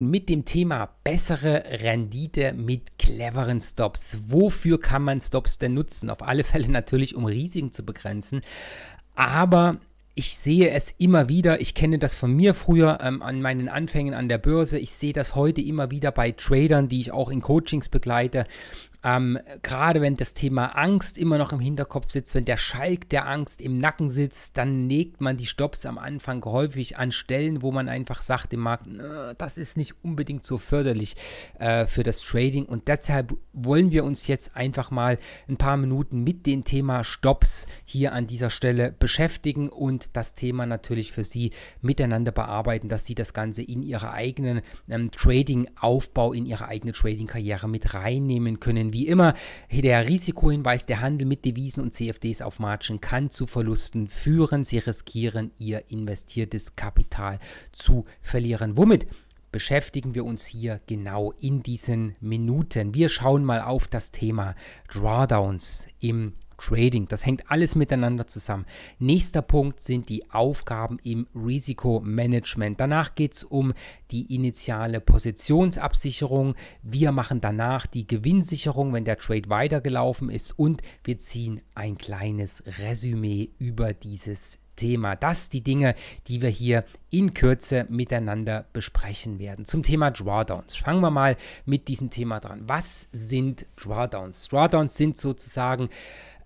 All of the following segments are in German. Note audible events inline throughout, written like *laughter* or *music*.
mit dem Thema bessere Rendite mit cleveren Stops. Wofür kann man Stops denn nutzen? Auf alle Fälle natürlich, um Risiken zu begrenzen. Aber ich sehe es immer wieder, ich kenne das von mir früher ähm, an meinen Anfängen an der Börse, ich sehe das heute immer wieder bei Tradern, die ich auch in Coachings begleite, ähm, gerade wenn das Thema Angst immer noch im Hinterkopf sitzt, wenn der Schalk der Angst im Nacken sitzt, dann legt man die Stops am Anfang häufig an Stellen, wo man einfach sagt im Markt, das ist nicht unbedingt so förderlich äh, für das Trading. Und deshalb wollen wir uns jetzt einfach mal ein paar Minuten mit dem Thema Stops hier an dieser Stelle beschäftigen und das Thema natürlich für Sie miteinander bearbeiten, dass Sie das Ganze in Ihre eigenen ähm, Trading-Aufbau, in Ihre eigene Trading-Karriere mit reinnehmen können denn wie immer, der Risikohinweis, der Handel mit Devisen und CFDs auf Margen kann zu Verlusten führen. Sie riskieren, ihr investiertes Kapital zu verlieren. Womit? beschäftigen wir uns hier genau in diesen Minuten. Wir schauen mal auf das Thema Drawdowns im Trading. Das hängt alles miteinander zusammen. Nächster Punkt sind die Aufgaben im Risikomanagement. Danach geht es um die initiale Positionsabsicherung. Wir machen danach die Gewinnsicherung, wenn der Trade weitergelaufen ist und wir ziehen ein kleines Resümee über dieses Thema. Das sind die Dinge, die wir hier in Kürze miteinander besprechen werden. Zum Thema Drawdowns. Fangen wir mal mit diesem Thema dran. Was sind Drawdowns? Drawdowns sind sozusagen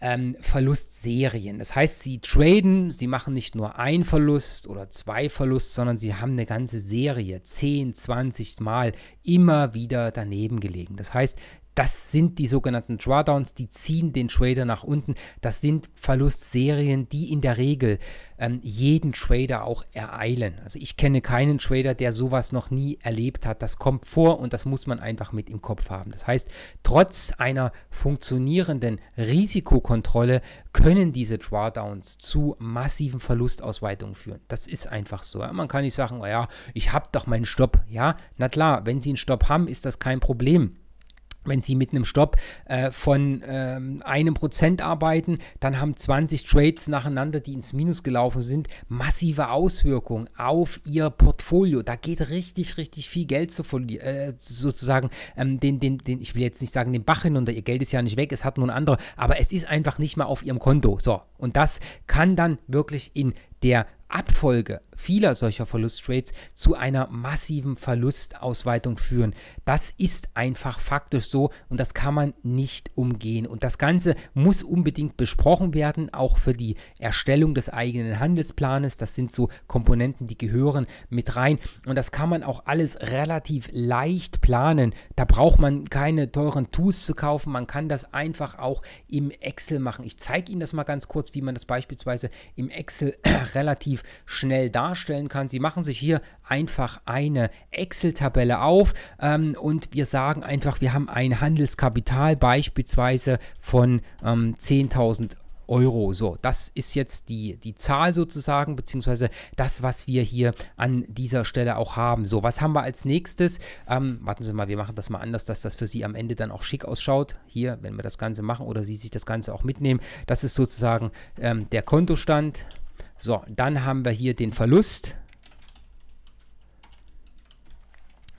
ähm, Verlustserien. Das heißt, sie traden, sie machen nicht nur ein Verlust oder zwei Verlust, sondern sie haben eine ganze Serie, 10, 20 Mal immer wieder daneben gelegen. Das heißt, das sind die sogenannten Drawdowns, die ziehen den Trader nach unten. Das sind Verlustserien, die in der Regel ähm, jeden Trader auch ereilen. Also ich kenne keinen Trader, der sowas noch nie erlebt hat. Das kommt vor und das muss man einfach mit im Kopf haben. Das heißt, trotz einer funktionierenden Risikokontrolle können diese Drawdowns zu massiven Verlustausweitungen führen. Das ist einfach so. Man kann nicht sagen, oh ja, ich habe doch meinen Stopp. Ja, na klar, wenn Sie einen Stopp haben, ist das kein Problem. Wenn Sie mit einem Stopp äh, von ähm, einem Prozent arbeiten, dann haben 20 Trades nacheinander, die ins Minus gelaufen sind, massive Auswirkungen auf Ihr Portfolio. Da geht richtig, richtig viel Geld zu äh, sozusagen ähm, den, den, den, ich will jetzt nicht sagen, den Bach hinunter. Ihr Geld ist ja nicht weg, es hat nur ein anderer, aber es ist einfach nicht mehr auf Ihrem Konto. So, und das kann dann wirklich in der Abfolge vieler solcher Verlusttrades zu einer massiven Verlustausweitung führen. Das ist einfach faktisch so und das kann man nicht umgehen. Und das Ganze muss unbedingt besprochen werden, auch für die Erstellung des eigenen Handelsplanes. Das sind so Komponenten, die gehören mit rein. Und das kann man auch alles relativ leicht planen. Da braucht man keine teuren Tools zu kaufen. Man kann das einfach auch im Excel machen. Ich zeige Ihnen das mal ganz kurz, wie man das beispielsweise im Excel *clears throat* relativ schnell darstellt darstellen kann. Sie machen sich hier einfach eine Excel-Tabelle auf ähm, und wir sagen einfach, wir haben ein Handelskapital beispielsweise von ähm, 10.000 Euro. So, das ist jetzt die, die Zahl sozusagen, beziehungsweise das, was wir hier an dieser Stelle auch haben. So, was haben wir als nächstes? Ähm, warten Sie mal, wir machen das mal anders, dass das für Sie am Ende dann auch schick ausschaut. Hier, wenn wir das Ganze machen oder Sie sich das Ganze auch mitnehmen, das ist sozusagen ähm, der Kontostand. So, dann haben wir hier den Verlust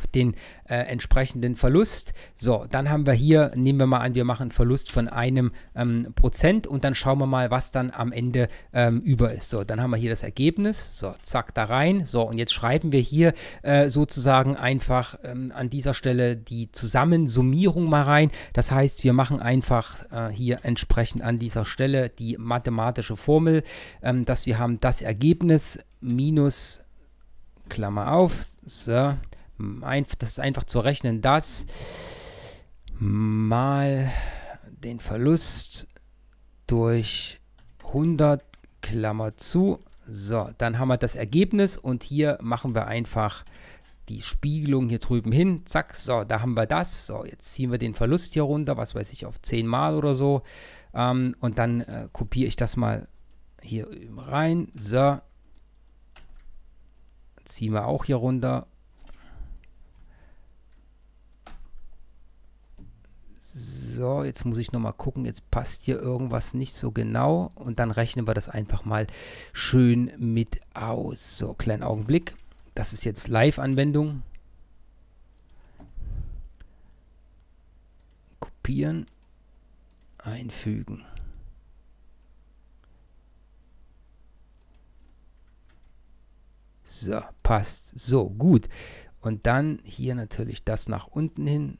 den äh, entsprechenden Verlust. So, dann haben wir hier, nehmen wir mal an, wir machen einen Verlust von einem ähm, Prozent und dann schauen wir mal, was dann am Ende ähm, über ist. So, dann haben wir hier das Ergebnis. So, zack, da rein. So, und jetzt schreiben wir hier äh, sozusagen einfach ähm, an dieser Stelle die Zusammensummierung mal rein. Das heißt, wir machen einfach äh, hier entsprechend an dieser Stelle die mathematische Formel, ähm, dass wir haben das Ergebnis minus Klammer auf, so, das ist einfach zu rechnen, das mal den Verlust durch 100, Klammer zu. So, dann haben wir das Ergebnis und hier machen wir einfach die Spiegelung hier drüben hin. Zack, so, da haben wir das. So, jetzt ziehen wir den Verlust hier runter, was weiß ich, auf 10 Mal oder so. Ähm, und dann äh, kopiere ich das mal hier rein. So, ziehen wir auch hier runter So, jetzt muss ich nochmal gucken, jetzt passt hier irgendwas nicht so genau und dann rechnen wir das einfach mal schön mit aus. So, kleinen Augenblick. Das ist jetzt Live-Anwendung. Kopieren, einfügen. So, passt. So, gut. Und dann hier natürlich das nach unten hin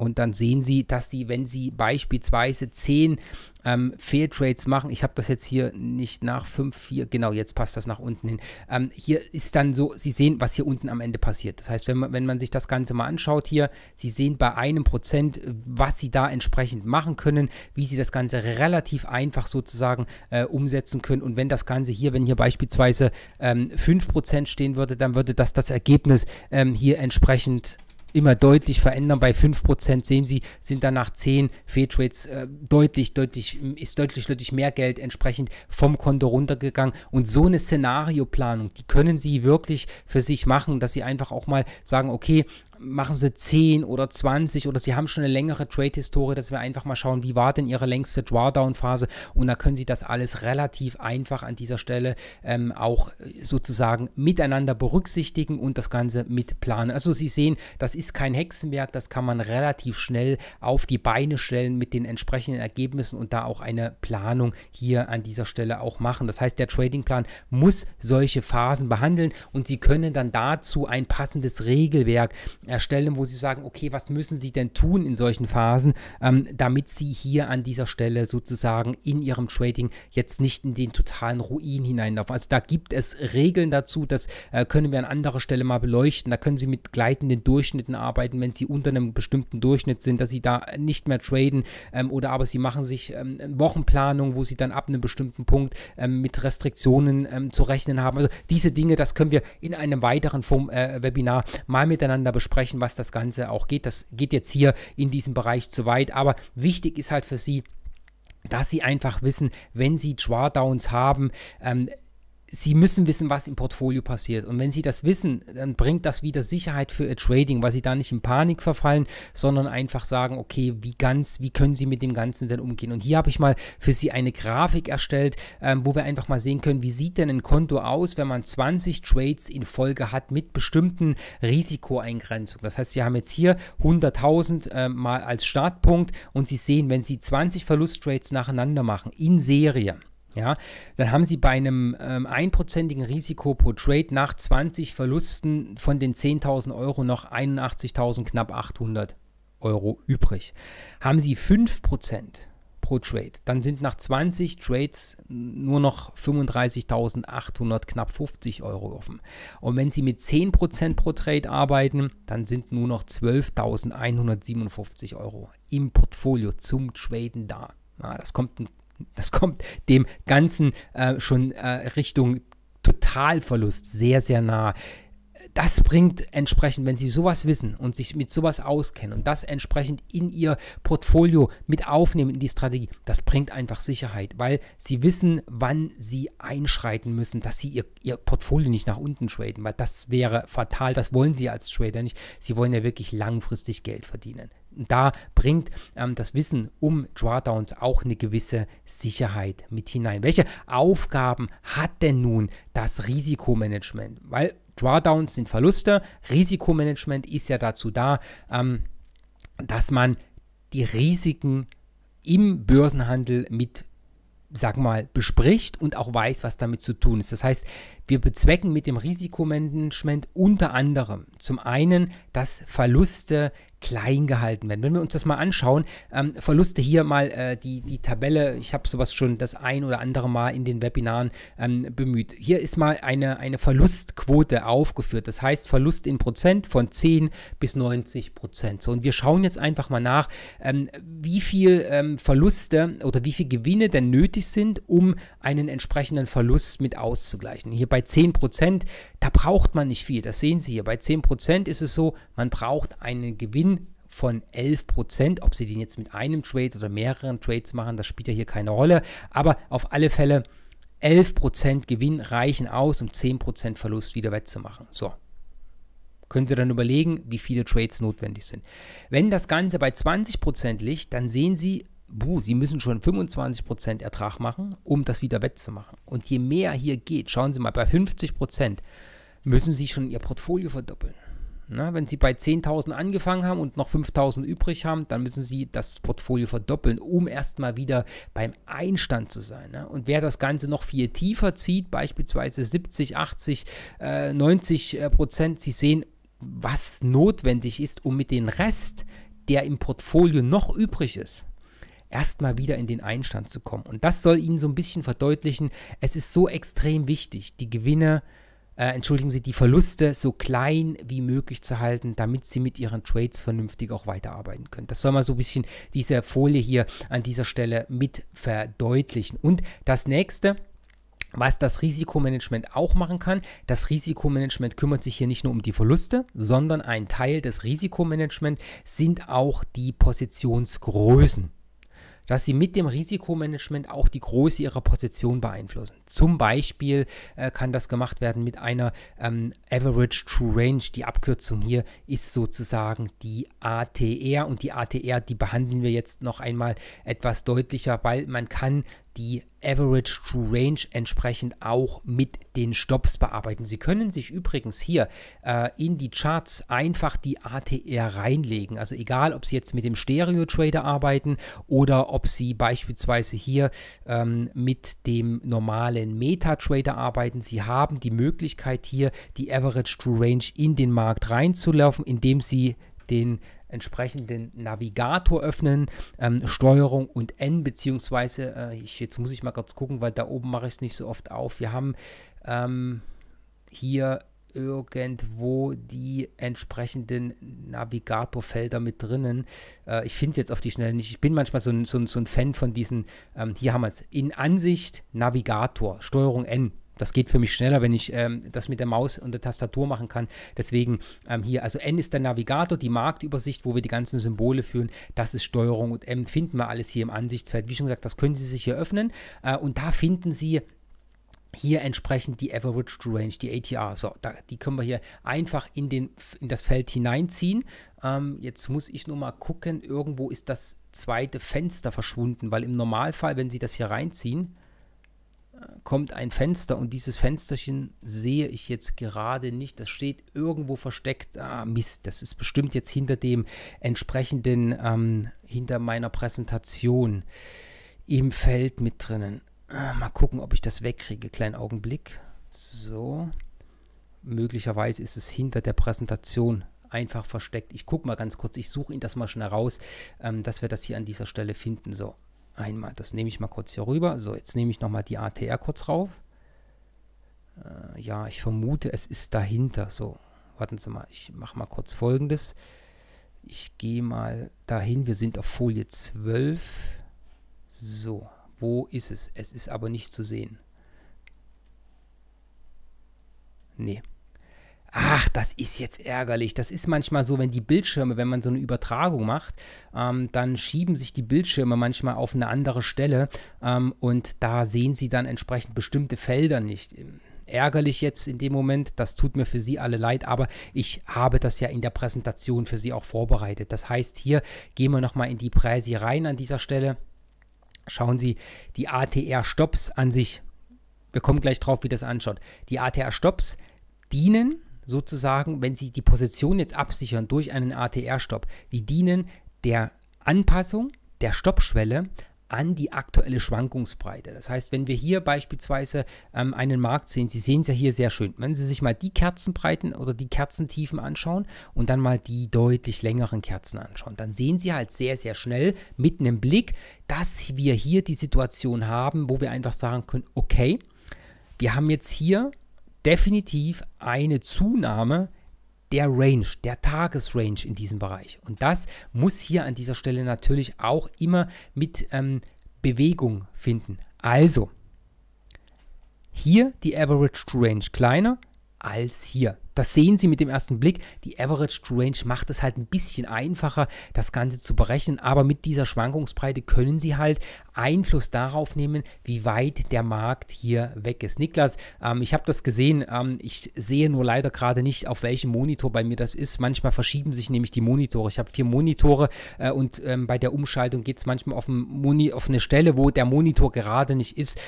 Und dann sehen Sie, dass die, wenn Sie beispielsweise 10 ähm, Fairtrades machen, ich habe das jetzt hier nicht nach 5, 4, genau, jetzt passt das nach unten hin. Ähm, hier ist dann so, Sie sehen, was hier unten am Ende passiert. Das heißt, wenn man, wenn man sich das Ganze mal anschaut hier, Sie sehen bei einem Prozent, was Sie da entsprechend machen können, wie Sie das Ganze relativ einfach sozusagen äh, umsetzen können. Und wenn das Ganze hier, wenn hier beispielsweise ähm, 5% stehen würde, dann würde das das Ergebnis ähm, hier entsprechend immer deutlich verändern. Bei 5% sehen Sie, sind danach 10 Fehltrades äh, deutlich, deutlich, ist deutlich, deutlich mehr Geld entsprechend vom Konto runtergegangen. Und so eine Szenarioplanung, die können Sie wirklich für sich machen, dass Sie einfach auch mal sagen, okay, machen sie 10 oder 20 oder sie haben schon eine längere Trade-Historie, dass wir einfach mal schauen, wie war denn ihre längste Drawdown-Phase und da können sie das alles relativ einfach an dieser Stelle ähm, auch äh, sozusagen miteinander berücksichtigen und das Ganze mitplanen. Also Sie sehen, das ist kein Hexenwerk, das kann man relativ schnell auf die Beine stellen mit den entsprechenden Ergebnissen und da auch eine Planung hier an dieser Stelle auch machen. Das heißt, der Trading-Plan muss solche Phasen behandeln und Sie können dann dazu ein passendes Regelwerk erstellen, wo sie sagen, okay, was müssen sie denn tun in solchen Phasen, ähm, damit sie hier an dieser Stelle sozusagen in ihrem Trading jetzt nicht in den totalen Ruin hineinlaufen. Also da gibt es Regeln dazu, das äh, können wir an anderer Stelle mal beleuchten. Da können sie mit gleitenden Durchschnitten arbeiten, wenn sie unter einem bestimmten Durchschnitt sind, dass sie da nicht mehr traden ähm, oder aber sie machen sich ähm, Wochenplanung, wo sie dann ab einem bestimmten Punkt ähm, mit Restriktionen ähm, zu rechnen haben. Also diese Dinge, das können wir in einem weiteren Form, äh, Webinar mal miteinander besprechen besprechen, was das Ganze auch geht. Das geht jetzt hier in diesem Bereich zu weit, aber wichtig ist halt für Sie, dass sie einfach wissen, wenn sie Drawdowns haben, ähm, Sie müssen wissen, was im Portfolio passiert. Und wenn Sie das wissen, dann bringt das wieder Sicherheit für Ihr Trading, weil Sie da nicht in Panik verfallen, sondern einfach sagen, okay, wie ganz, wie können Sie mit dem Ganzen denn umgehen? Und hier habe ich mal für Sie eine Grafik erstellt, ähm, wo wir einfach mal sehen können, wie sieht denn ein Konto aus, wenn man 20 Trades in Folge hat mit bestimmten Risikoeingrenzungen. Das heißt, Sie haben jetzt hier 100.000 äh, mal als Startpunkt und Sie sehen, wenn Sie 20 Verlusttrades nacheinander machen in Serie, ja, dann haben sie bei einem ähm, einprozentigen Risiko pro Trade nach 20 Verlusten von den 10.000 Euro noch 81.000 knapp 800 Euro übrig. Haben sie 5% pro Trade, dann sind nach 20 Trades nur noch 35.800 knapp 50 Euro offen. Und wenn sie mit 10% pro Trade arbeiten, dann sind nur noch 12.157 Euro im Portfolio zum Traden da. Ja, das kommt ein das kommt dem Ganzen äh, schon äh, Richtung Totalverlust sehr, sehr nah. Das bringt entsprechend, wenn Sie sowas wissen und sich mit sowas auskennen und das entsprechend in Ihr Portfolio mit aufnehmen, in die Strategie, das bringt einfach Sicherheit, weil Sie wissen, wann Sie einschreiten müssen, dass Sie Ihr, Ihr Portfolio nicht nach unten traden, weil das wäre fatal, das wollen Sie als Trader nicht. Sie wollen ja wirklich langfristig Geld verdienen. Da bringt ähm, das Wissen um Drawdowns auch eine gewisse Sicherheit mit hinein. Welche Aufgaben hat denn nun das Risikomanagement? Weil Drawdowns sind Verluste, Risikomanagement ist ja dazu da, ähm, dass man die Risiken im Börsenhandel mit sag mal, bespricht und auch weiß, was damit zu tun ist. Das heißt, wir bezwecken mit dem Risikomanagement unter anderem zum einen, dass Verluste klein gehalten werden. Wenn wir uns das mal anschauen, ähm, Verluste hier mal äh, die, die Tabelle, ich habe sowas schon das ein oder andere Mal in den Webinaren ähm, bemüht. Hier ist mal eine, eine Verlustquote aufgeführt, das heißt Verlust in Prozent von 10 bis 90 Prozent. So, und wir schauen jetzt einfach mal nach, ähm, wie viel ähm, Verluste oder wie viel Gewinne denn nötig sind, um einen entsprechenden Verlust mit auszugleichen. Hier bei bei 10%, da braucht man nicht viel. Das sehen Sie hier. Bei 10% ist es so, man braucht einen Gewinn von 11%. Ob Sie den jetzt mit einem Trade oder mehreren Trades machen, das spielt ja hier keine Rolle. Aber auf alle Fälle 11% Gewinn reichen aus, um 10% Verlust wieder wettzumachen. So, können Sie dann überlegen, wie viele Trades notwendig sind. Wenn das Ganze bei 20% liegt, dann sehen Sie, buh, sie müssen schon 25% Ertrag machen, um das wieder wettzumachen. Und je mehr hier geht, schauen Sie mal, bei 50% müssen Sie schon Ihr Portfolio verdoppeln. Na, wenn Sie bei 10.000 angefangen haben und noch 5.000 übrig haben, dann müssen Sie das Portfolio verdoppeln, um erstmal wieder beim Einstand zu sein. Ne? Und wer das Ganze noch viel tiefer zieht, beispielsweise 70, 80, äh, 90 äh, Prozent, Sie sehen, was notwendig ist, um mit dem Rest, der im Portfolio noch übrig ist, erstmal wieder in den Einstand zu kommen. Und das soll Ihnen so ein bisschen verdeutlichen, es ist so extrem wichtig, die Gewinne, äh, entschuldigen Sie, die Verluste so klein wie möglich zu halten, damit Sie mit Ihren Trades vernünftig auch weiterarbeiten können. Das soll mal so ein bisschen diese Folie hier an dieser Stelle mit verdeutlichen. Und das nächste, was das Risikomanagement auch machen kann. Das Risikomanagement kümmert sich hier nicht nur um die Verluste, sondern ein Teil des Risikomanagements sind auch die Positionsgrößen dass sie mit dem Risikomanagement auch die Größe ihrer Position beeinflussen. Zum Beispiel äh, kann das gemacht werden mit einer ähm, Average True Range. Die Abkürzung hier ist sozusagen die ATR und die ATR, die behandeln wir jetzt noch einmal etwas deutlicher, weil man kann die Average True Range entsprechend auch mit den Stops bearbeiten. Sie können sich übrigens hier äh, in die Charts einfach die ATR reinlegen. Also egal, ob Sie jetzt mit dem Stereo Trader arbeiten oder ob Sie beispielsweise hier ähm, mit dem normalen Meta Trader arbeiten. Sie haben die Möglichkeit hier die Average True Range in den Markt reinzulaufen, indem Sie den entsprechenden Navigator öffnen, ähm, Steuerung und N, beziehungsweise, äh, ich, jetzt muss ich mal kurz gucken, weil da oben mache ich es nicht so oft auf. Wir haben ähm, hier irgendwo die entsprechenden Navigatorfelder mit drinnen. Äh, ich finde jetzt auf die Schnelle nicht. Ich bin manchmal so ein, so ein, so ein Fan von diesen, ähm, hier haben wir es, in Ansicht, Navigator, Steuerung N. Das geht für mich schneller, wenn ich ähm, das mit der Maus und der Tastatur machen kann. Deswegen ähm, hier, also N ist der Navigator, die Marktübersicht, wo wir die ganzen Symbole führen. Das ist Steuerung und M finden wir alles hier im Ansichtsfeld. Wie schon gesagt, das können Sie sich hier öffnen äh, und da finden Sie hier entsprechend die Average True Range, die ATR. So, da, die können wir hier einfach in, den, in das Feld hineinziehen. Ähm, jetzt muss ich nur mal gucken, irgendwo ist das zweite Fenster verschwunden, weil im Normalfall, wenn Sie das hier reinziehen, kommt ein Fenster und dieses Fensterchen sehe ich jetzt gerade nicht. Das steht irgendwo versteckt. Ah, Mist, das ist bestimmt jetzt hinter dem entsprechenden, ähm, hinter meiner Präsentation im Feld mit drinnen. Ah, mal gucken, ob ich das wegkriege. Kleinen Augenblick. So. Möglicherweise ist es hinter der Präsentation einfach versteckt. Ich gucke mal ganz kurz, ich suche ihn das mal schnell raus, ähm, dass wir das hier an dieser Stelle finden. So, einmal, das nehme ich mal kurz hier rüber. So, jetzt nehme ich nochmal die ATR kurz rauf. Äh, ja, ich vermute, es ist dahinter. So, warten Sie mal, ich mache mal kurz Folgendes. Ich gehe mal dahin, wir sind auf Folie 12. So, wo ist es? Es ist aber nicht zu sehen. Nee. Ach, das ist jetzt ärgerlich. Das ist manchmal so, wenn die Bildschirme, wenn man so eine Übertragung macht, ähm, dann schieben sich die Bildschirme manchmal auf eine andere Stelle ähm, und da sehen sie dann entsprechend bestimmte Felder nicht ähm, ärgerlich jetzt in dem Moment. Das tut mir für Sie alle leid, aber ich habe das ja in der Präsentation für Sie auch vorbereitet. Das heißt, hier gehen wir nochmal in die Präsi rein an dieser Stelle. Schauen Sie die ATR-Stops an sich. Wir kommen gleich drauf, wie das anschaut. Die ATR-Stops dienen sozusagen, wenn Sie die Position jetzt absichern durch einen ATR-Stopp, die dienen der Anpassung der Stoppschwelle an die aktuelle Schwankungsbreite. Das heißt, wenn wir hier beispielsweise ähm, einen Markt sehen, Sie sehen es ja hier sehr schön, wenn Sie sich mal die Kerzenbreiten oder die Kerzentiefen anschauen und dann mal die deutlich längeren Kerzen anschauen, dann sehen Sie halt sehr, sehr schnell mit einem Blick, dass wir hier die Situation haben, wo wir einfach sagen können, okay, wir haben jetzt hier definitiv eine Zunahme der Range, der Tagesrange in diesem Bereich. Und das muss hier an dieser Stelle natürlich auch immer mit ähm, Bewegung finden. Also, hier die Average True Range kleiner als hier. Das sehen Sie mit dem ersten Blick. Die Average True Range macht es halt ein bisschen einfacher, das Ganze zu berechnen, aber mit dieser Schwankungsbreite können Sie halt Einfluss darauf nehmen, wie weit der Markt hier weg ist. Niklas, ähm, ich habe das gesehen, ähm, ich sehe nur leider gerade nicht, auf welchem Monitor bei mir das ist. Manchmal verschieben sich nämlich die Monitore. Ich habe vier Monitore äh, und ähm, bei der Umschaltung geht es manchmal auf, auf eine Stelle, wo der Monitor gerade nicht ist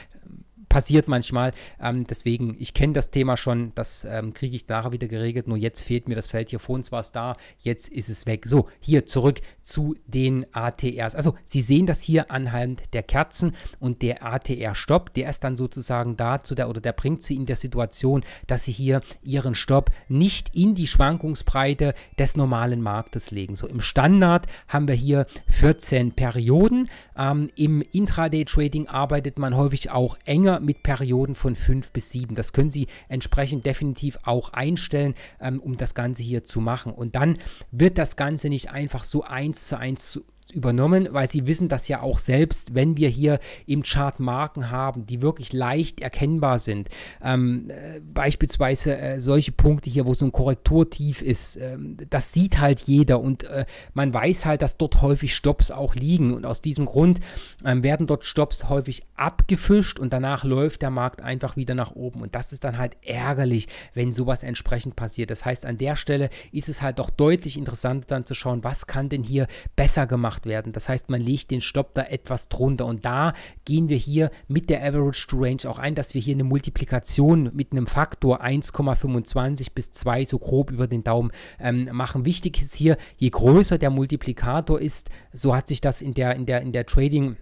passiert manchmal. Ähm, deswegen, ich kenne das Thema schon, das ähm, kriege ich nachher wieder geregelt. Nur jetzt fehlt mir das Feld hier. Vor uns war es da, jetzt ist es weg. So, hier zurück zu den ATRs. Also, Sie sehen das hier anhand der Kerzen und der ATR-Stopp, der ist dann sozusagen dazu, der, oder der bringt Sie in der Situation, dass Sie hier Ihren Stopp nicht in die Schwankungsbreite des normalen Marktes legen. So, im Standard haben wir hier 14 Perioden. Ähm, Im Intraday-Trading arbeitet man häufig auch enger mit Perioden von 5 bis 7. Das können Sie entsprechend definitiv auch einstellen, ähm, um das Ganze hier zu machen. Und dann wird das Ganze nicht einfach so eins zu eins zu übernommen, weil sie wissen das ja auch selbst, wenn wir hier im Chart Marken haben, die wirklich leicht erkennbar sind. Ähm, äh, beispielsweise äh, solche Punkte hier, wo so ein Korrekturtief ist, ähm, das sieht halt jeder und äh, man weiß halt, dass dort häufig Stops auch liegen und aus diesem Grund ähm, werden dort Stops häufig abgefischt und danach läuft der Markt einfach wieder nach oben und das ist dann halt ärgerlich, wenn sowas entsprechend passiert. Das heißt, an der Stelle ist es halt doch deutlich interessanter dann zu schauen, was kann denn hier besser gemacht gemacht werden. Das heißt, man legt den Stopp da etwas drunter. Und da gehen wir hier mit der Average to Range auch ein, dass wir hier eine Multiplikation mit einem Faktor 1,25 bis 2 so grob über den Daumen ähm, machen. Wichtig ist hier, je größer der Multiplikator ist, so hat sich das in der, in der, in der Trading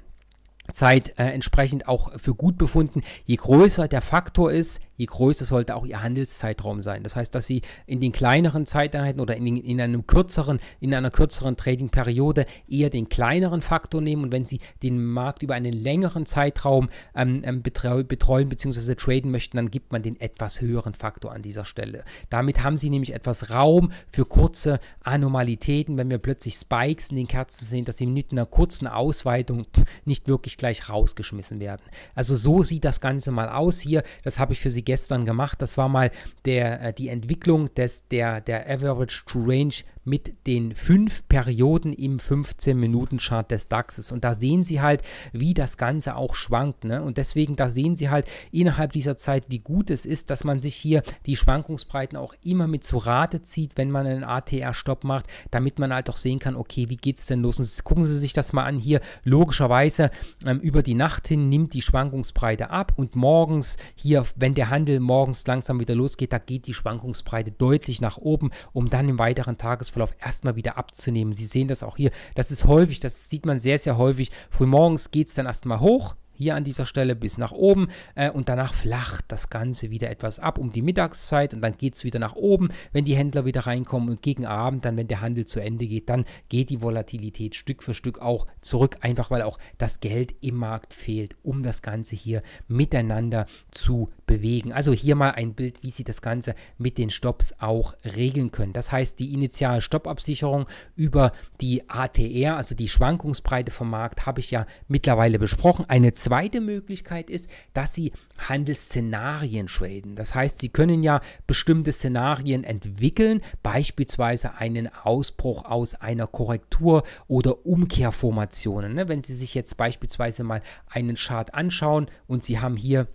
Zeit äh, entsprechend auch für gut befunden. Je größer der Faktor ist, je größer sollte auch ihr Handelszeitraum sein. Das heißt, dass sie in den kleineren Zeiteinheiten oder in, den, in einem kürzeren, in einer kürzeren Trading-Periode eher den kleineren Faktor nehmen und wenn sie den Markt über einen längeren Zeitraum ähm, ähm betreu, betreuen bzw. traden möchten, dann gibt man den etwas höheren Faktor an dieser Stelle. Damit haben sie nämlich etwas Raum für kurze Anormalitäten, wenn wir plötzlich Spikes in den Kerzen sehen, dass sie mit einer kurzen Ausweitung nicht wirklich gleich rausgeschmissen werden. Also so sieht das Ganze mal aus hier. Das habe ich für Sie gestern gemacht. Das war mal der, äh, die Entwicklung des, der, der Average to Range mit den fünf Perioden im 15-Minuten-Chart des DAXes. Und da sehen Sie halt, wie das Ganze auch schwankt. Ne? Und deswegen, da sehen Sie halt innerhalb dieser Zeit, wie gut es ist, dass man sich hier die Schwankungsbreiten auch immer mit zu Rate zieht, wenn man einen ATR-Stopp macht, damit man halt auch sehen kann, okay, wie geht es denn los? Und gucken Sie sich das mal an hier. Logischerweise ähm, über die Nacht hin nimmt die Schwankungsbreite ab und morgens hier, wenn der Handel morgens langsam wieder losgeht, da geht die Schwankungsbreite deutlich nach oben, um dann im weiteren Tages Tagesverlauf erstmal wieder abzunehmen. Sie sehen das auch hier. Das ist häufig, das sieht man sehr, sehr häufig. Frühmorgens geht es dann erstmal hoch, hier an dieser Stelle bis nach oben äh, und danach flacht das Ganze wieder etwas ab um die Mittagszeit und dann geht es wieder nach oben, wenn die Händler wieder reinkommen und gegen Abend, dann wenn der Handel zu Ende geht, dann geht die Volatilität Stück für Stück auch zurück, einfach weil auch das Geld im Markt fehlt, um das Ganze hier miteinander zu bewegen. Also hier mal ein Bild, wie Sie das Ganze mit den Stops auch regeln können. Das heißt, die initiale Stoppabsicherung über die ATR, also die Schwankungsbreite vom Markt, habe ich ja mittlerweile besprochen. Eine zweite Möglichkeit ist, dass Sie Handelsszenarien traden. Das heißt, Sie können ja bestimmte Szenarien entwickeln, beispielsweise einen Ausbruch aus einer Korrektur oder Umkehrformationen. Ne? Wenn Sie sich jetzt beispielsweise mal einen Chart anschauen und Sie haben hier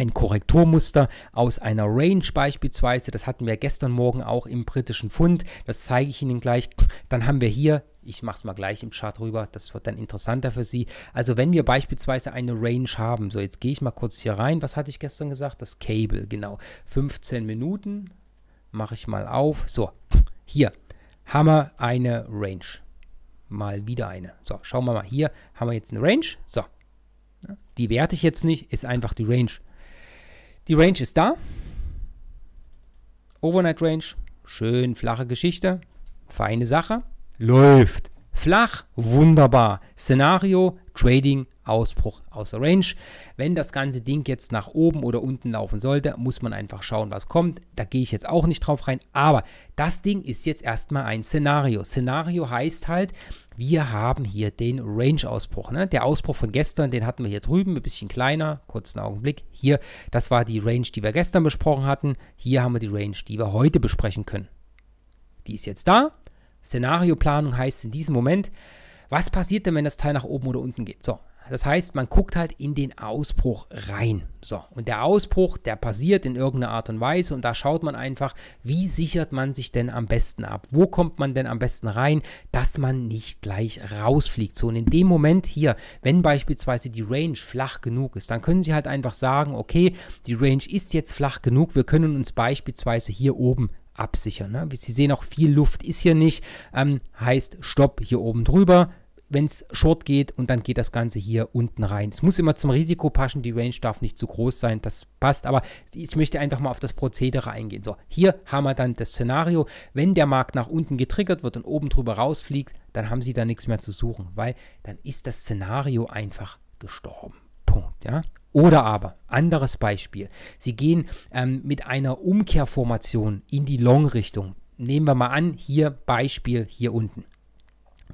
ein Korrekturmuster aus einer Range beispielsweise. Das hatten wir gestern Morgen auch im britischen Pfund. Das zeige ich Ihnen gleich. Dann haben wir hier, ich mache es mal gleich im Chart rüber, das wird dann interessanter für Sie. Also wenn wir beispielsweise eine Range haben, so jetzt gehe ich mal kurz hier rein. Was hatte ich gestern gesagt? Das Cable, genau. 15 Minuten, mache ich mal auf. So, hier haben wir eine Range. Mal wieder eine. So, schauen wir mal. Hier haben wir jetzt eine Range. So, die werte ich jetzt nicht, ist einfach die Range. Die Range ist da. Overnight Range, schön flache Geschichte, feine Sache, läuft. Flach, wunderbar. Szenario, Trading, Ausbruch aus der Range. Wenn das ganze Ding jetzt nach oben oder unten laufen sollte, muss man einfach schauen, was kommt. Da gehe ich jetzt auch nicht drauf rein. Aber das Ding ist jetzt erstmal ein Szenario. Szenario heißt halt, wir haben hier den Range-Ausbruch. Ne? Der Ausbruch von gestern, den hatten wir hier drüben, ein bisschen kleiner, kurzen Augenblick. Hier, das war die Range, die wir gestern besprochen hatten. Hier haben wir die Range, die wir heute besprechen können. Die ist jetzt da. Szenarioplanung heißt in diesem Moment, was passiert denn, wenn das Teil nach oben oder unten geht? So, das heißt, man guckt halt in den Ausbruch rein. So, und der Ausbruch, der passiert in irgendeiner Art und Weise und da schaut man einfach, wie sichert man sich denn am besten ab? Wo kommt man denn am besten rein, dass man nicht gleich rausfliegt? So, und in dem Moment hier, wenn beispielsweise die Range flach genug ist, dann können Sie halt einfach sagen, okay, die Range ist jetzt flach genug, wir können uns beispielsweise hier oben absichern. Ne? Sie sehen auch, viel Luft ist hier nicht. Ähm, heißt, Stopp hier oben drüber, wenn es short geht und dann geht das Ganze hier unten rein. Es muss immer zum Risiko passen, die Range darf nicht zu groß sein, das passt, aber ich möchte einfach mal auf das Prozedere eingehen. So, hier haben wir dann das Szenario, wenn der Markt nach unten getriggert wird und oben drüber rausfliegt, dann haben sie da nichts mehr zu suchen, weil dann ist das Szenario einfach gestorben. Punkt, ja. Oder aber, anderes Beispiel, Sie gehen ähm, mit einer Umkehrformation in die Long-Richtung. Nehmen wir mal an, hier Beispiel hier unten.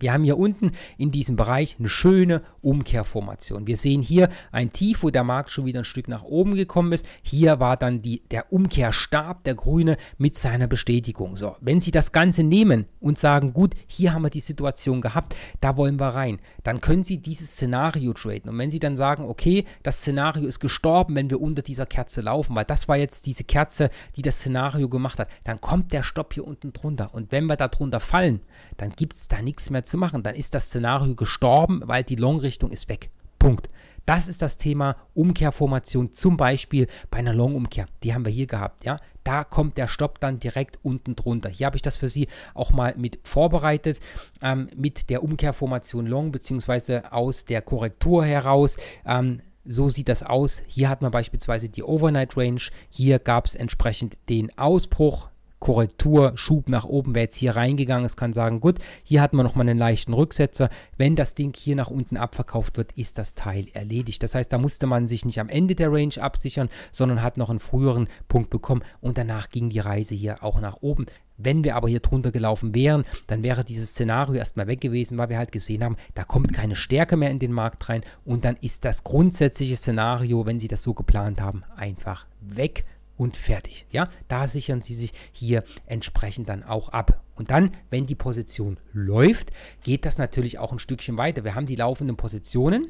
Wir haben hier unten in diesem Bereich eine schöne Umkehrformation. Wir sehen hier ein Tief, wo der Markt schon wieder ein Stück nach oben gekommen ist. Hier war dann die, der Umkehrstab, der grüne, mit seiner Bestätigung. So, wenn Sie das Ganze nehmen und sagen, gut, hier haben wir die Situation gehabt, da wollen wir rein, dann können Sie dieses Szenario traden. Und wenn Sie dann sagen, okay, das Szenario ist gestorben, wenn wir unter dieser Kerze laufen, weil das war jetzt diese Kerze, die das Szenario gemacht hat, dann kommt der Stopp hier unten drunter. Und wenn wir da drunter fallen, dann gibt es da nichts mehr zu machen, dann ist das Szenario gestorben, weil die Long-Richtung ist weg. Punkt. Das ist das Thema Umkehrformation, zum Beispiel bei einer Long-Umkehr. Die haben wir hier gehabt, ja. Da kommt der Stopp dann direkt unten drunter. Hier habe ich das für Sie auch mal mit vorbereitet, ähm, mit der Umkehrformation Long, beziehungsweise aus der Korrektur heraus. Ähm, so sieht das aus. Hier hat man beispielsweise die Overnight Range. Hier gab es entsprechend den Ausbruch Korrekturschub nach oben wäre jetzt hier reingegangen. Es kann sagen, gut, hier hatten wir nochmal einen leichten Rücksetzer. Wenn das Ding hier nach unten abverkauft wird, ist das Teil erledigt. Das heißt, da musste man sich nicht am Ende der Range absichern, sondern hat noch einen früheren Punkt bekommen und danach ging die Reise hier auch nach oben. Wenn wir aber hier drunter gelaufen wären, dann wäre dieses Szenario erstmal weg gewesen, weil wir halt gesehen haben, da kommt keine Stärke mehr in den Markt rein und dann ist das grundsätzliche Szenario, wenn Sie das so geplant haben, einfach weg und fertig. Ja, da sichern Sie sich hier entsprechend dann auch ab. Und dann, wenn die Position läuft, geht das natürlich auch ein Stückchen weiter. Wir haben die laufenden Positionen.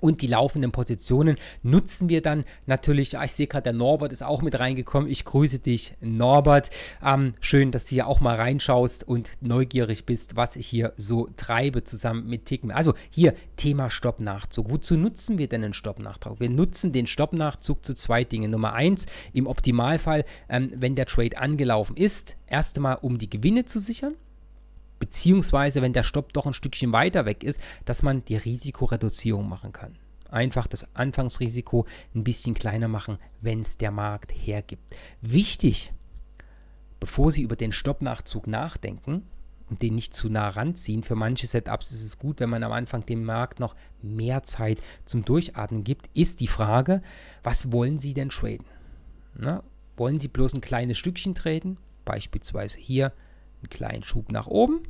Und die laufenden Positionen nutzen wir dann natürlich. Ah, ich sehe gerade, der Norbert ist auch mit reingekommen. Ich grüße dich, Norbert. Ähm, schön, dass du hier auch mal reinschaust und neugierig bist, was ich hier so treibe zusammen mit Ticken. Also hier Thema Stoppnachzug. Wozu nutzen wir denn einen Stoppnachzug? Wir nutzen den Stoppnachzug zu zwei Dingen. Nummer eins, im Optimalfall, ähm, wenn der Trade angelaufen ist, erst einmal, um die Gewinne zu sichern beziehungsweise wenn der Stopp doch ein Stückchen weiter weg ist, dass man die Risikoreduzierung machen kann. Einfach das Anfangsrisiko ein bisschen kleiner machen, wenn es der Markt hergibt. Wichtig, bevor Sie über den Stoppnachzug nachdenken, und den nicht zu nah ranziehen. Für manche Setups ist es gut, wenn man am Anfang dem Markt noch mehr Zeit zum Durchatmen gibt, ist die Frage, was wollen Sie denn traden? Na, wollen Sie bloß ein kleines Stückchen traden, Beispielsweise hier einen kleinen Schub nach oben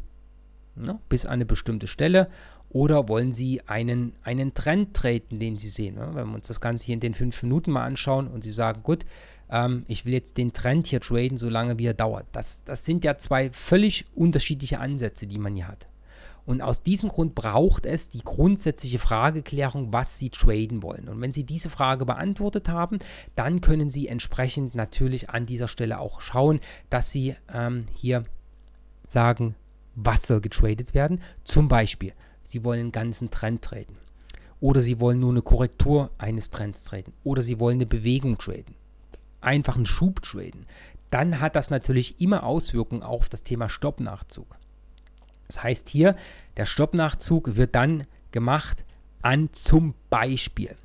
ne, bis an eine bestimmte Stelle oder wollen Sie einen, einen Trend treten, den Sie sehen? Ne? Wenn wir uns das Ganze hier in den fünf Minuten mal anschauen und Sie sagen, gut, ähm, ich will jetzt den Trend hier traden, solange wie er dauert. Das, das sind ja zwei völlig unterschiedliche Ansätze, die man hier hat. Und aus diesem Grund braucht es die grundsätzliche Frageklärung, was Sie traden wollen. Und wenn Sie diese Frage beantwortet haben, dann können Sie entsprechend natürlich an dieser Stelle auch schauen, dass Sie ähm, hier sagen, Wasser soll getradet werden. Zum Beispiel, Sie wollen einen ganzen Trend traden. Oder Sie wollen nur eine Korrektur eines Trends traden. Oder Sie wollen eine Bewegung traden. Einfach einen Schub traden. Dann hat das natürlich immer Auswirkungen auf das Thema Stoppnachzug. Das heißt hier, der Stoppnachzug wird dann gemacht an zum Beispiel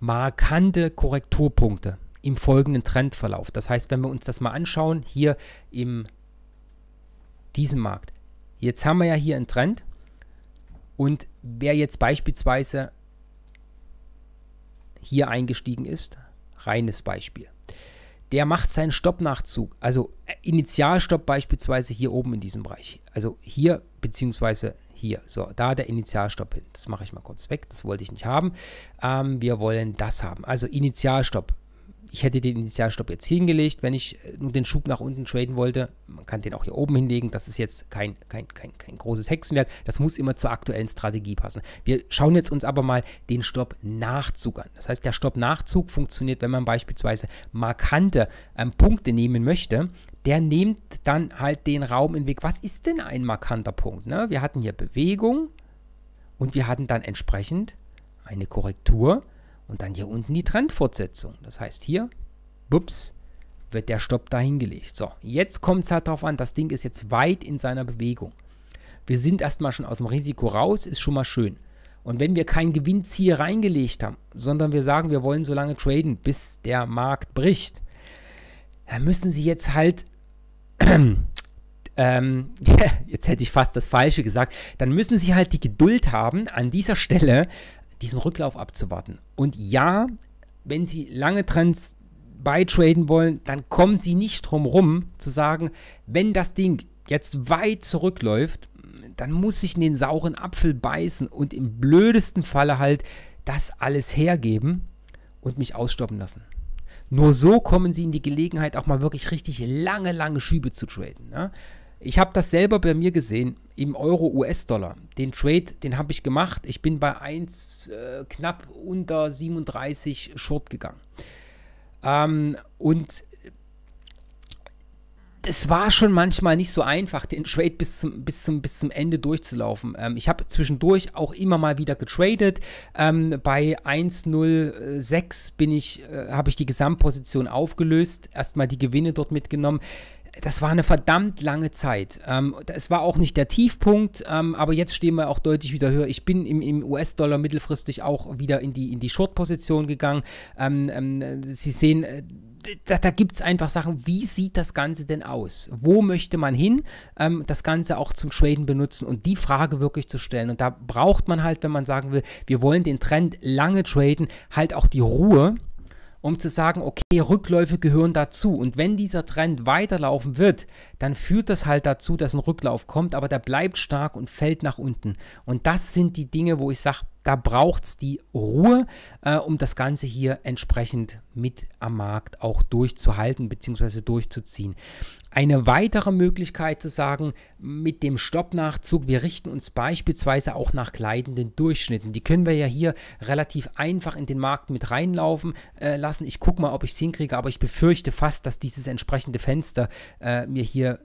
markante Korrekturpunkte im folgenden Trendverlauf. Das heißt, wenn wir uns das mal anschauen, hier in diesem Markt, Jetzt haben wir ja hier einen Trend. Und wer jetzt beispielsweise hier eingestiegen ist, reines Beispiel, der macht seinen Stoppnachzug, also Initialstopp beispielsweise hier oben in diesem Bereich. Also hier beziehungsweise hier. So, da der Initialstopp hin. Das mache ich mal kurz weg, das wollte ich nicht haben. Ähm, wir wollen das haben. Also Initialstopp ich hätte den Initialstopp jetzt hingelegt, wenn ich äh, nur den Schub nach unten traden wollte. Man kann den auch hier oben hinlegen. Das ist jetzt kein, kein, kein, kein großes Hexenwerk. Das muss immer zur aktuellen Strategie passen. Wir schauen jetzt uns aber mal den Stopp-Nachzug an. Das heißt, der Stopp-Nachzug funktioniert, wenn man beispielsweise markante ähm, Punkte nehmen möchte, der nimmt dann halt den Raum in den Weg. Was ist denn ein markanter Punkt? Ne? Wir hatten hier Bewegung und wir hatten dann entsprechend eine Korrektur. Und dann hier unten die Trendfortsetzung. Das heißt hier, bups, wird der Stopp dahingelegt. So, jetzt kommt es halt darauf an, das Ding ist jetzt weit in seiner Bewegung. Wir sind erstmal schon aus dem Risiko raus, ist schon mal schön. Und wenn wir kein Gewinnziel reingelegt haben, sondern wir sagen, wir wollen so lange traden, bis der Markt bricht, dann müssen Sie jetzt halt, *clears throat* ähm, *laughs* jetzt hätte ich fast das Falsche gesagt, dann müssen Sie halt die Geduld haben, an dieser Stelle diesen Rücklauf abzuwarten. Und ja, wenn Sie lange Trends beitraden wollen, dann kommen Sie nicht drum rum zu sagen, wenn das Ding jetzt weit zurückläuft, dann muss ich in den sauren Apfel beißen und im blödesten Falle halt das alles hergeben und mich ausstoppen lassen. Nur so kommen sie in die Gelegenheit, auch mal wirklich richtig lange, lange Schübe zu traden. Ne? Ich habe das selber bei mir gesehen im Euro-US-Dollar. Den Trade, den habe ich gemacht. Ich bin bei 1 äh, knapp unter 37 Short gegangen. Ähm, und es war schon manchmal nicht so einfach, den Trade bis zum, bis zum, bis zum Ende durchzulaufen. Ähm, ich habe zwischendurch auch immer mal wieder getradet. Ähm, bei 1,06 bin ich, äh, habe ich die Gesamtposition aufgelöst, erstmal die Gewinne dort mitgenommen das war eine verdammt lange Zeit. Ähm, es war auch nicht der Tiefpunkt, ähm, aber jetzt stehen wir auch deutlich wieder höher. Ich bin im, im US-Dollar mittelfristig auch wieder in die, in die Short-Position gegangen. Ähm, ähm Sie sehen, äh, da, da gibt es einfach Sachen, wie sieht das Ganze denn aus? Wo möchte man hin? Ähm, das Ganze auch zum Traden benutzen und die Frage wirklich zu stellen. Und da braucht man halt, wenn man sagen will, wir wollen den Trend lange traden, halt auch die Ruhe um zu sagen, okay, Rückläufe gehören dazu. Und wenn dieser Trend weiterlaufen wird, dann führt das halt dazu, dass ein Rücklauf kommt, aber der bleibt stark und fällt nach unten. Und das sind die Dinge, wo ich sage, da braucht es die Ruhe, äh, um das Ganze hier entsprechend mit am Markt auch durchzuhalten bzw. durchzuziehen. Eine weitere Möglichkeit zu sagen, mit dem Stoppnachzug, wir richten uns beispielsweise auch nach gleitenden Durchschnitten. Die können wir ja hier relativ einfach in den Markt mit reinlaufen äh, lassen. Ich gucke mal, ob ich es hinkriege, aber ich befürchte fast, dass dieses entsprechende Fenster äh, mir hier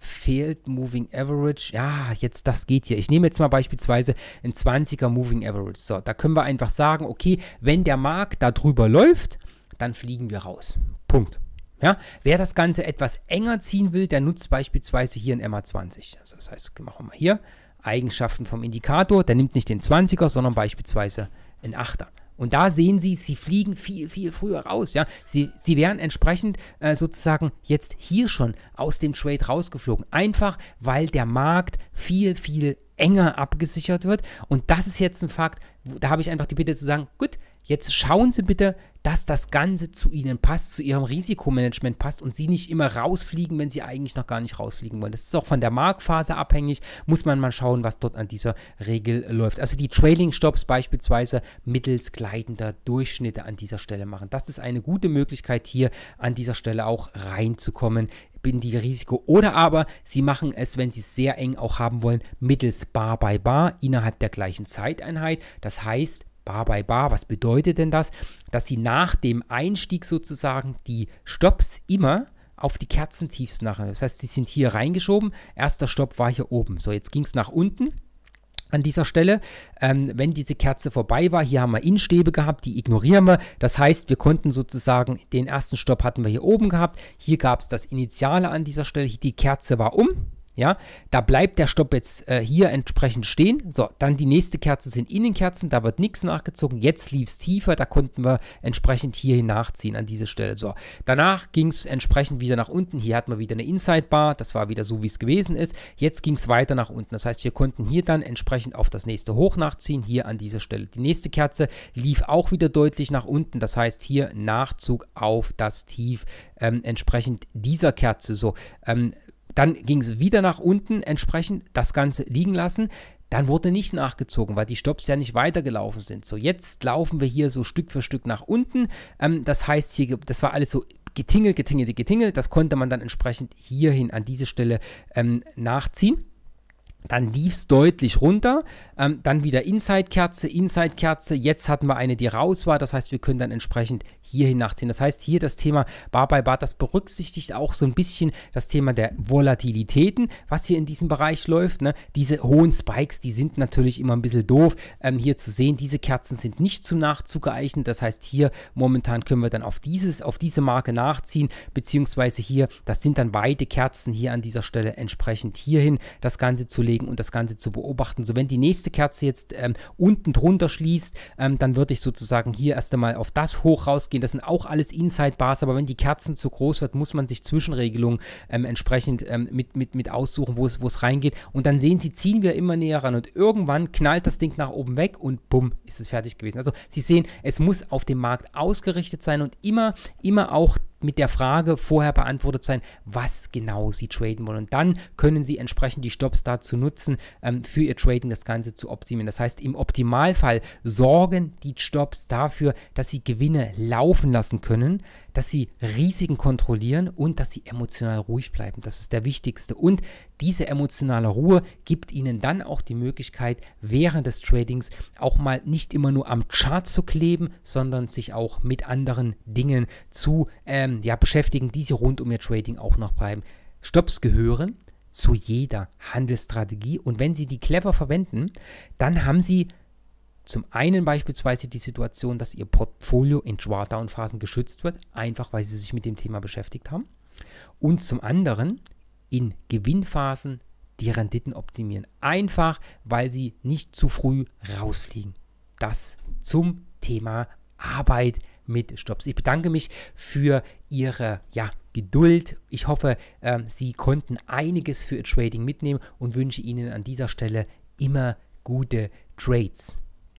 fehlt Moving Average. Ja, jetzt das geht hier. Ich nehme jetzt mal beispielsweise ein 20er Moving Average. So, da können wir einfach sagen, okay, wenn der Markt da drüber läuft, dann fliegen wir raus. Punkt. Ja, wer das Ganze etwas enger ziehen will, der nutzt beispielsweise hier ein MA20. Also das heißt, machen wir mal hier Eigenschaften vom Indikator. Der nimmt nicht den 20er, sondern beispielsweise einen 8er. Und da sehen Sie, sie fliegen viel, viel früher raus. Ja? Sie, sie wären entsprechend äh, sozusagen jetzt hier schon aus dem Trade rausgeflogen. Einfach, weil der Markt viel, viel enger abgesichert wird. Und das ist jetzt ein Fakt, da habe ich einfach die Bitte zu sagen, gut, Jetzt schauen Sie bitte, dass das Ganze zu Ihnen passt, zu Ihrem Risikomanagement passt und Sie nicht immer rausfliegen, wenn Sie eigentlich noch gar nicht rausfliegen wollen. Das ist auch von der Marktphase abhängig, muss man mal schauen, was dort an dieser Regel läuft. Also die Trailing Stops beispielsweise mittels gleitender Durchschnitte an dieser Stelle machen. Das ist eine gute Möglichkeit hier an dieser Stelle auch reinzukommen in die Risiko. Oder aber Sie machen es, wenn Sie es sehr eng auch haben wollen, mittels Bar by Bar innerhalb der gleichen Zeiteinheit. Das heißt, Bar by Bar, was bedeutet denn das? Dass sie nach dem Einstieg sozusagen die Stops immer auf die Kerzentiefs nachher. Das heißt, sie sind hier reingeschoben. Erster Stopp war hier oben. So, jetzt ging es nach unten. An dieser Stelle, ähm, wenn diese Kerze vorbei war, hier haben wir Innenstäbe gehabt, die ignorieren wir. Das heißt, wir konnten sozusagen, den ersten Stopp hatten wir hier oben gehabt. Hier gab es das Initiale an dieser Stelle, die Kerze war um. Ja, da bleibt der Stopp jetzt äh, hier entsprechend stehen. So, dann die nächste Kerze sind Innenkerzen, da wird nichts nachgezogen. Jetzt lief es tiefer, da konnten wir entsprechend hier nachziehen an diese Stelle. So, danach ging es entsprechend wieder nach unten. Hier hatten wir wieder eine Inside Bar, das war wieder so, wie es gewesen ist. Jetzt ging es weiter nach unten. Das heißt, wir konnten hier dann entsprechend auf das nächste Hoch nachziehen, hier an dieser Stelle. Die nächste Kerze lief auch wieder deutlich nach unten. Das heißt, hier Nachzug auf das Tief ähm, entsprechend dieser Kerze. So, ähm, dann ging es wieder nach unten, entsprechend das Ganze liegen lassen. Dann wurde nicht nachgezogen, weil die Stops ja nicht weitergelaufen sind. So, jetzt laufen wir hier so Stück für Stück nach unten. Ähm, das heißt, hier, das war alles so getingelt, getingelt, getingelt. Das konnte man dann entsprechend hierhin an diese Stelle ähm, nachziehen. Dann lief es deutlich runter. Ähm, dann wieder Inside-Kerze, Inside-Kerze. Jetzt hatten wir eine, die raus war. Das heißt, wir können dann entsprechend hierhin nachziehen. Das heißt, hier das Thema Bar bei Bar, das berücksichtigt auch so ein bisschen das Thema der Volatilitäten, was hier in diesem Bereich läuft. Ne? Diese hohen Spikes, die sind natürlich immer ein bisschen doof ähm, hier zu sehen. Diese Kerzen sind nicht zum Nachzug geeignet. Das heißt, hier momentan können wir dann auf, dieses, auf diese Marke nachziehen, beziehungsweise hier, das sind dann beide Kerzen hier an dieser Stelle entsprechend hierhin das Ganze zu legen hinzulegen und das Ganze zu beobachten. So, wenn die nächste Kerze jetzt ähm, unten drunter schließt, ähm, dann würde ich sozusagen hier erst einmal auf das hoch rausgehen. Das sind auch alles Inside-Bars, aber wenn die Kerzen zu groß wird, muss man sich Zwischenregelungen ähm, entsprechend ähm, mit, mit, mit aussuchen, wo es reingeht. Und dann sehen Sie, ziehen wir immer näher ran und irgendwann knallt das Ding nach oben weg und bumm, ist es fertig gewesen. Also Sie sehen, es muss auf dem Markt ausgerichtet sein und immer, immer auch mit der Frage vorher beantwortet sein, was genau sie traden wollen. Und dann können sie entsprechend die Stops dazu nutzen, ähm, für ihr Trading das Ganze zu optimieren. Das heißt, im Optimalfall sorgen die Stops dafür, dass sie Gewinne laufen lassen können, dass sie Risiken kontrollieren und dass sie emotional ruhig bleiben. Das ist der wichtigste. Und diese emotionale Ruhe gibt ihnen dann auch die Möglichkeit, während des Tradings auch mal nicht immer nur am Chart zu kleben, sondern sich auch mit anderen Dingen zu ähm, ähm, ja, beschäftigen, die Sie rund um Ihr Trading auch noch bleiben. Stops gehören zu jeder Handelsstrategie und wenn Sie die clever verwenden, dann haben Sie zum einen beispielsweise die Situation, dass Ihr Portfolio in Drawdown-Phasen geschützt wird, einfach weil Sie sich mit dem Thema beschäftigt haben. Und zum anderen in Gewinnphasen die Renditen optimieren. Einfach, weil Sie nicht zu früh rausfliegen. Das zum Thema Arbeit mit Stops. Ich bedanke mich für Ihre ja, Geduld. Ich hoffe, äh, Sie konnten einiges für Ihr Trading mitnehmen und wünsche Ihnen an dieser Stelle immer gute Trades.